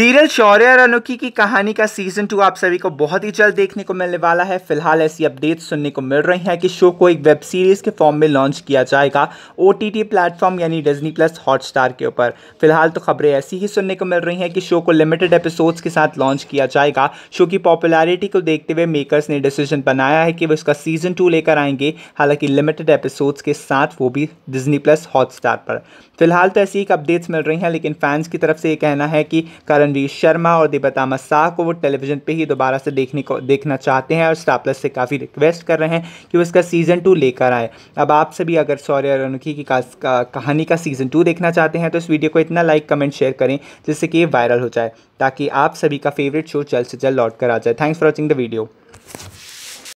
serial शौर्य अनोखी की कहानी का सीजन टू आप सभी को बहुत ही जल्द देखने को मिलने वाला है फिलहाल ऐसी अपडेट्स सुनने को मिल रही हैं कि शो को एक वेब सीरीज के फॉर्म में लॉन्च किया जाएगा ओ टी टी प्लेटफॉर्म यानी डिजनी प्लस हॉटस्टार के ऊपर फिलहाल तो खबरें ऐसी ही सुनने को मिल रही हैं कि शो को लिमिटेड एपिसोड्स के साथ लॉन्च किया जाएगा शो की पॉपुलैरिटी को देखते हुए मेकर्स ने डिसीजन बनाया है कि वो इसका सीजन टू लेकर आएंगे हालांकि लिमिटेड एपिसोड्स के साथ वो भी डिजनी प्लस हॉटस्टार पर फिलहाल तो ऐसी ही अपडेट्स मिल रही हैं लेकिन फैंस की तरफ से ये कहना है कि करण रणवीर शर्मा और देबता मसाह को वो टेलीविजन पे ही दोबारा से देखने को देखना चाहते हैं और स्टार प्लस से काफ़ी रिक्वेस्ट कर रहे हैं कि वो इसका सीज़न टू लेकर आए अब आप सभी अगर सौर्य और अनुखी की का कहानी का सीज़न टू देखना चाहते हैं तो इस वीडियो को इतना लाइक कमेंट शेयर करें जिससे कि ये वायरल हो जाए ताकि आप सभी का फेवरेट शो जल्द से जल्द लौट कर आ जाए thanks for watching the video